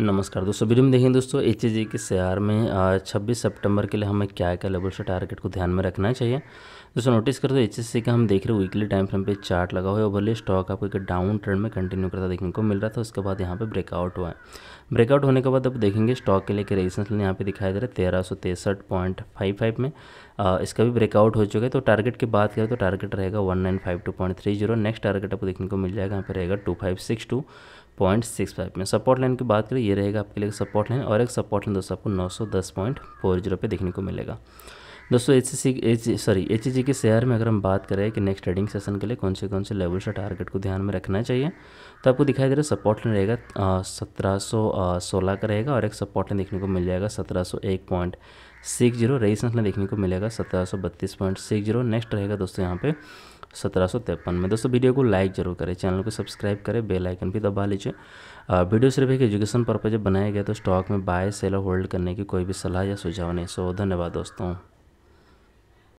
नमस्कार दोस्तों वीडियो में देखें दोस्तों एच जी के शेयर में 26 सितंबर के लिए हमें क्या क्या लेवल से टारगेट को ध्यान में रखना चाहिए दोस्तों नोटिस कर दो एच का हम देख रहे हैं वीकली टाइम फ्रेम पे चार्ट लगा हुआ है भले स्टॉक आपको एक डाउन ट्रेंड में कंटिन्यू करता देखने को मिल रहा था उसके बाद यहाँ पर ब्रेकआउट हुआ है ब्रेकआउट होने के बाद अब देखेंगे स्टॉक के लेकर रेजिस्टेंस यहाँ पे दिखाई दे रहा है तेरह में आ, इसका भी ब्रेकआउट हो चुका है तो टारगेट की बात करें तो टारगेट रहेगा वन नेक्स्ट टारगेट आपको देखने को मिल जाएगा यहाँ पर रहेगा टू पॉइंट सिक्स फाइव में सपोर्ट लाइन की बात करें ये रहेगा आपके लिए सपोर्ट लाइन और एक सपोर्ट लाइन दोस्तों आपको नौ सौ दस पॉइंट फोर जीरो पे देखने को मिलेगा दोस्तों H C H sorry H G के शेयर में अगर हम बात करें कि नेक्स्ट ट्रेडिंग सेशन के लिए कौन से कौन से लेवल से टारगेट को ध्यान में रखना चाहिए तो आपको दिखाई दे रहा है सपोर्ट लाइन रहेगा सत्रह सौ सोलह का रहेगा और एक सपोर्ट लाइन देखने को मिल जाएगा सत्रह सौ एक point six zero resistance line देखने को मिलेगा सत्रह सौ बत्तीस पॉइंट सिक्स जीरो नेक्स्ट रहेगा दोस्तों यहाँ पे सत्रह में दोस्तों वीडियो को लाइक जरूर करें चैनल को सब्सक्राइब करें बेल आइकन भी दबा लीजिए वीडियो सिर्फ एक एजुकेशन पर्पज बनाया गया तो स्टॉक में बाय सेल और होल्ड करने की कोई भी सलाह या सुझाव नहीं सो धन्यवाद दोस्तों